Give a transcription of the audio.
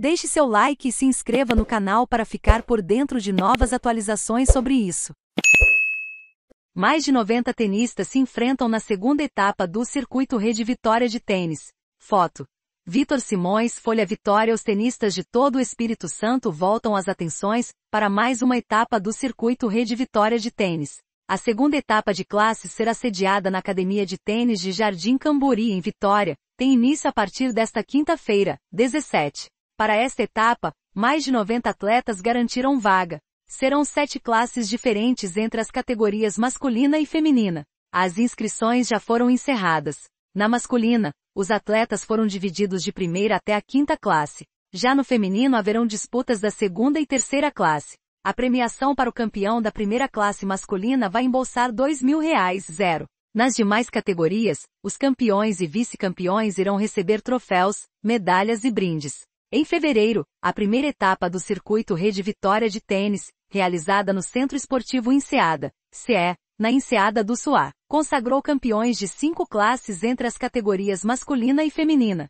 Deixe seu like e se inscreva no canal para ficar por dentro de novas atualizações sobre isso. Mais de 90 tenistas se enfrentam na segunda etapa do Circuito Rede Vitória de Tênis. Foto. Vitor Simões, Folha Vitória Os tenistas de todo o Espírito Santo voltam as atenções para mais uma etapa do Circuito Rede Vitória de Tênis. A segunda etapa de classes será sediada na Academia de Tênis de Jardim Cambori, em Vitória, tem início a partir desta quinta-feira, 17. Para esta etapa, mais de 90 atletas garantiram vaga. Serão sete classes diferentes entre as categorias masculina e feminina. As inscrições já foram encerradas. Na masculina, os atletas foram divididos de primeira até a quinta classe. Já no feminino haverão disputas da segunda e terceira classe. A premiação para o campeão da primeira classe masculina vai embolsar R$ 2.000,00. zero. Nas demais categorias, os campeões e vice-campeões irão receber troféus, medalhas e brindes. Em fevereiro, a primeira etapa do Circuito Rede Vitória de Tênis, realizada no Centro Esportivo Enseada, CE, na Enseada do Suá, consagrou campeões de cinco classes entre as categorias masculina e feminina,